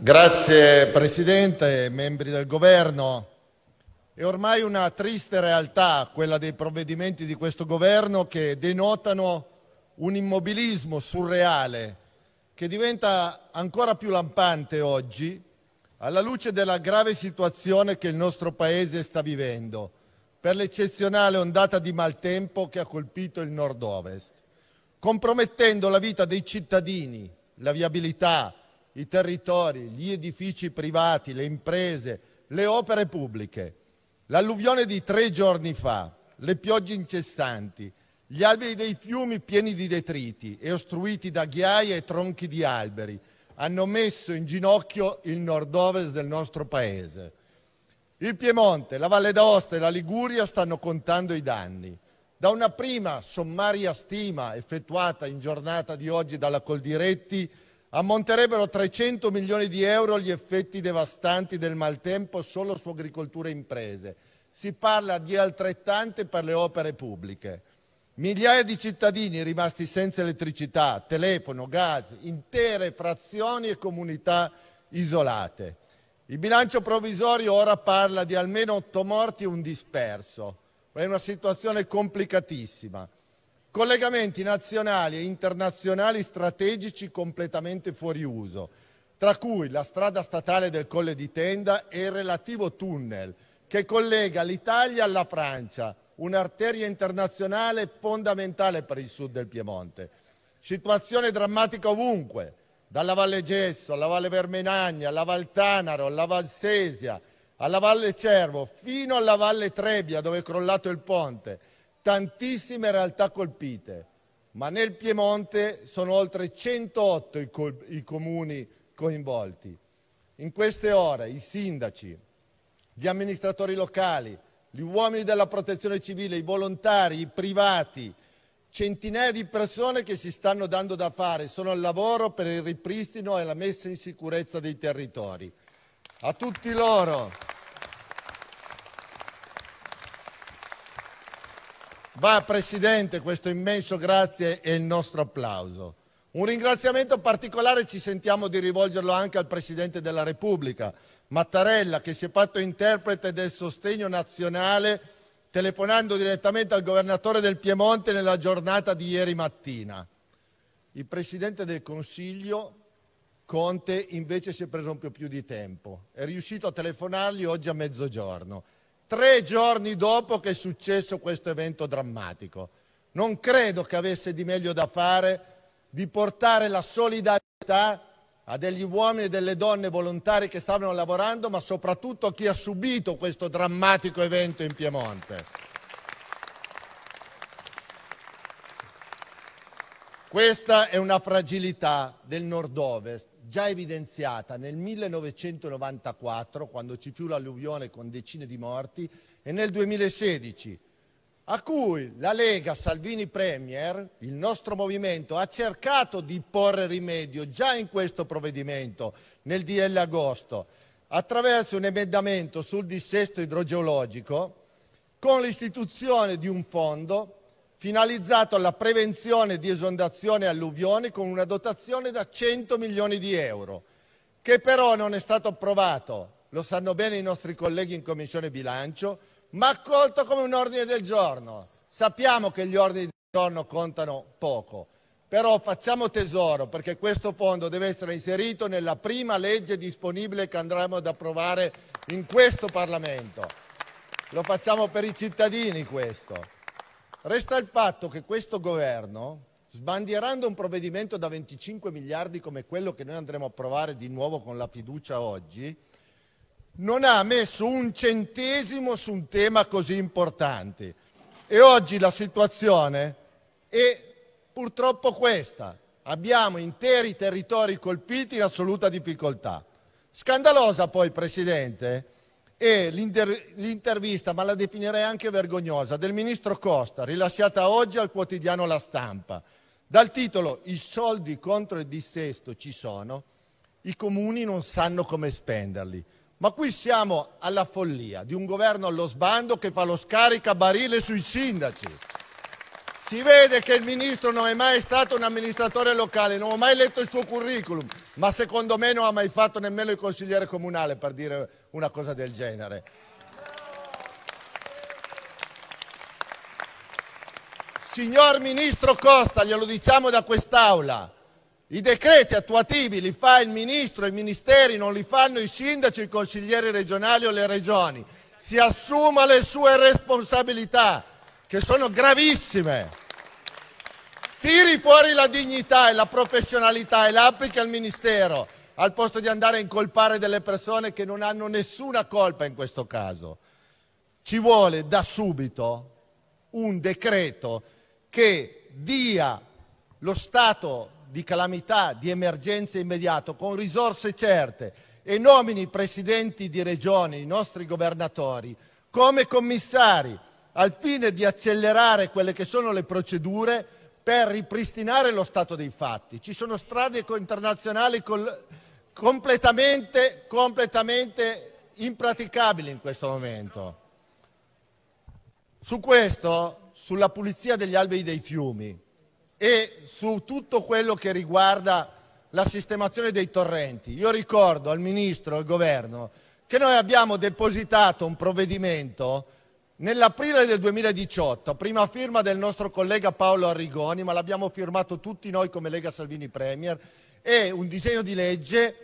Grazie Presidente, membri del Governo. È ormai una triste realtà quella dei provvedimenti di questo Governo che denotano un immobilismo surreale che diventa ancora più lampante oggi alla luce della grave situazione che il nostro Paese sta vivendo per l'eccezionale ondata di maltempo che ha colpito il nord-ovest, compromettendo la vita dei cittadini, la viabilità, i territori, gli edifici privati, le imprese, le opere pubbliche. L'alluvione di tre giorni fa, le piogge incessanti, gli alberi dei fiumi pieni di detriti e ostruiti da ghiaia e tronchi di alberi hanno messo in ginocchio il nord-ovest del nostro paese. Il Piemonte, la Valle d'Aosta e la Liguria stanno contando i danni. Da una prima sommaria stima effettuata in giornata di oggi dalla Coldiretti, Ammonterebbero 300 milioni di euro gli effetti devastanti del maltempo solo su agricoltura e imprese. Si parla di altrettante per le opere pubbliche. Migliaia di cittadini rimasti senza elettricità, telefono, gas, intere frazioni e comunità isolate. Il bilancio provvisorio ora parla di almeno otto morti e un disperso. È una situazione complicatissima collegamenti nazionali e internazionali strategici completamente fuori uso, tra cui la strada statale del Colle di Tenda e il relativo tunnel che collega l'Italia alla Francia, un'arteria internazionale fondamentale per il sud del Piemonte. Situazione drammatica ovunque, dalla Valle Gesso alla Valle Vermenagna, alla Val Tanaro, alla Valsesia, alla Valle Cervo, fino alla Valle Trebbia dove è crollato il ponte tantissime realtà colpite, ma nel Piemonte sono oltre 108 i, col- i comuni coinvolti. In queste ore i sindaci, gli amministratori locali, gli uomini della protezione civile, i volontari, i privati, centinaia di persone che si stanno dando da fare, sono al lavoro per il ripristino e la messa in sicurezza dei territori. A tutti loro va Presidente questo immenso grazie e il nostro applauso. Un ringraziamento particolare ci sentiamo di rivolgerlo anche al Presidente della Repubblica, Mattarella, che si è fatto interprete del sostegno nazionale telefonando direttamente al governatore del Piemonte nella giornata di ieri mattina. Il Presidente del Consiglio, Conte, invece si è preso un po' più di tempo. È riuscito a telefonargli oggi a mezzogiorno tre giorni dopo che è successo questo evento drammatico. Non credo che avesse di meglio da fare di portare la solidarietà a degli uomini e delle donne volontari che stavano lavorando, ma soprattutto a chi ha subito questo drammatico evento in Piemonte. Questa è una fragilità del nord-ovest già evidenziata nel 1994, quando ci fu l'alluvione con decine di morti, e nel 2016, a cui la Lega Salvini Premier, il nostro movimento, ha cercato di porre rimedio già in questo provvedimento, nel DL agosto, attraverso un emendamento sul dissesto idrogeologico, con l'istituzione di un fondo finalizzato alla prevenzione di esondazioni e alluvioni con una dotazione da 100 milioni di euro, che però non è stato approvato, lo sanno bene i nostri colleghi in Commissione bilancio, ma accolto come un ordine del giorno. Sappiamo che gli ordini del giorno contano poco, però facciamo tesoro perché questo fondo deve essere inserito nella prima legge disponibile che andremo ad approvare in questo Parlamento. Lo facciamo per i cittadini questo. Resta il fatto che questo governo, sbandierando un provvedimento da 25 miliardi come quello che noi andremo a provare di nuovo con la fiducia oggi, non ha messo un centesimo su un tema così importante. E oggi la situazione è purtroppo questa. Abbiamo interi territori colpiti in assoluta difficoltà. Scandalosa poi, Presidente, e l'intervista, ma la definirei anche vergognosa, del ministro Costa, rilasciata oggi al quotidiano La Stampa, dal titolo I soldi contro il dissesto ci sono, i comuni non sanno come spenderli. Ma qui siamo alla follia di un governo allo sbando che fa lo scaricabarile sui sindaci. Si vede che il ministro non è mai stato un amministratore locale, non ho mai letto il suo curriculum, ma secondo me non ha mai fatto nemmeno il consigliere comunale per dire una cosa del genere. Signor Ministro Costa, glielo diciamo da quest'Aula, i decreti attuativi li fa il Ministro, i Ministeri, non li fanno i sindaci, i consiglieri regionali o le regioni. Si assuma le sue responsabilità, che sono gravissime tiri fuori la dignità e la professionalità e la applichi al Ministero, al posto di andare a incolpare delle persone che non hanno nessuna colpa in questo caso. Ci vuole da subito un decreto che dia lo stato di calamità, di emergenza immediato, con risorse certe e nomini i presidenti di regioni, i nostri governatori, come commissari, al fine di accelerare quelle che sono le procedure per ripristinare lo stato dei fatti. Ci sono strade internazionali col, completamente, completamente impraticabili in questo momento. Su questo, sulla pulizia degli alberi dei fiumi e su tutto quello che riguarda la sistemazione dei torrenti, io ricordo al Ministro e al Governo che noi abbiamo depositato un provvedimento Nell'aprile del 2018, prima firma del nostro collega Paolo Arrigoni, ma l'abbiamo firmato tutti noi come Lega Salvini Premier, è un disegno di legge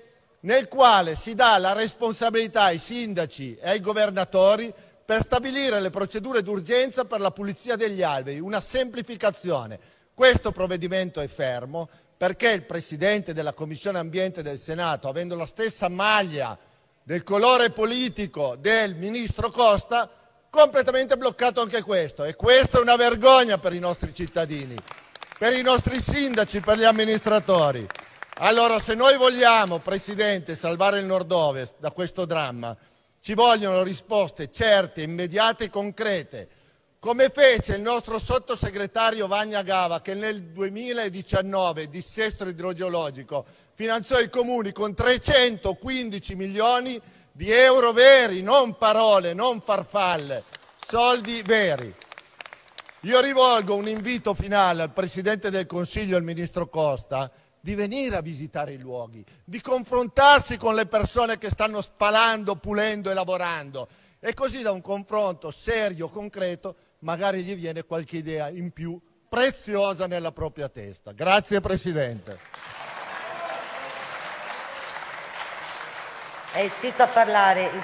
nel quale si dà la responsabilità ai sindaci e ai governatori per stabilire le procedure d'urgenza per la pulizia degli alberi, una semplificazione. Questo provvedimento è fermo perché il Presidente della Commissione Ambiente del Senato, avendo la stessa maglia del colore politico del Ministro Costa, completamente bloccato anche questo e questa è una vergogna per i nostri cittadini, per i nostri sindaci, per gli amministratori. Allora se noi vogliamo, Presidente, salvare il nord-ovest da questo dramma, ci vogliono risposte certe, immediate e concrete, come fece il nostro sottosegretario Vagna Gava che nel 2019, dissesto idrogeologico, finanziò i comuni con 315 milioni di di euro veri, non parole, non farfalle, soldi veri. Io rivolgo un invito finale al Presidente del Consiglio e al Ministro Costa di venire a visitare i luoghi, di confrontarsi con le persone che stanno spalando, pulendo e lavorando. E così da un confronto serio, concreto, magari gli viene qualche idea in più preziosa nella propria testa. Grazie Presidente. È iscritto a parlare